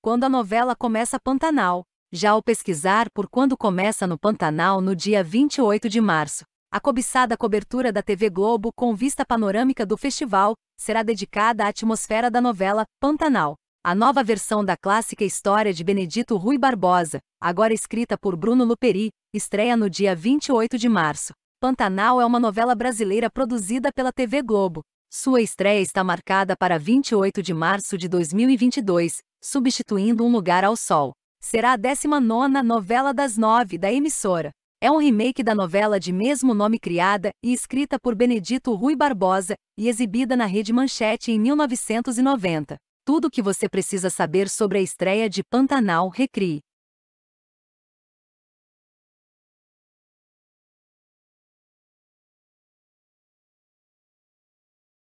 quando a novela começa Pantanal, já ao pesquisar por quando começa no Pantanal no dia 28 de março. A cobiçada cobertura da TV Globo com vista panorâmica do festival será dedicada à atmosfera da novela Pantanal. A nova versão da clássica história de Benedito Rui Barbosa, agora escrita por Bruno Luperi, estreia no dia 28 de março. Pantanal é uma novela brasileira produzida pela TV Globo. Sua estreia está marcada para 28 de março de 2022, substituindo Um Lugar ao Sol. Será a 19 novela das nove da emissora. É um remake da novela de mesmo nome criada e escrita por Benedito Rui Barbosa e exibida na Rede Manchete em 1990. Tudo o que você precisa saber sobre a estreia de Pantanal Recrie.